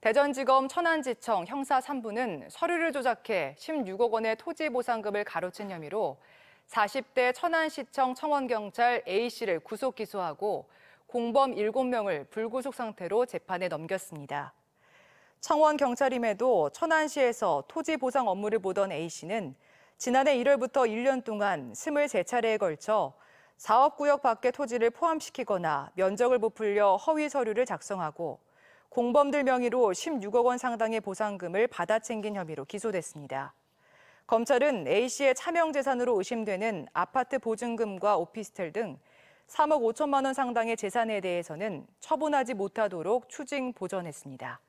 대전지검 천안지청 형사 3부는 서류를 조작해 16억 원의 토지 보상금을 가로챈 혐의로 40대 천안시청 청원경찰 A씨를 구속 기소하고 공범 7명을 불구속 상태로 재판에 넘겼습니다. 청원 경찰임에도 천안시에서 토지 보상 업무를 보던 A씨는 지난해 1월부터 1년 동안 23차례에 걸쳐 사업구역 밖의 토지를 포함시키거나 면적을 부풀려 허위 서류를 작성하고 공범들 명의로 16억 원 상당의 보상금을 받아 챙긴 혐의로 기소됐습니다. 검찰은 A씨의 차명 재산으로 의심되는 아파트 보증금과 오피스텔 등 3억 5천만 원 상당의 재산에 대해서는 처분하지 못하도록 추징 보전했습니다.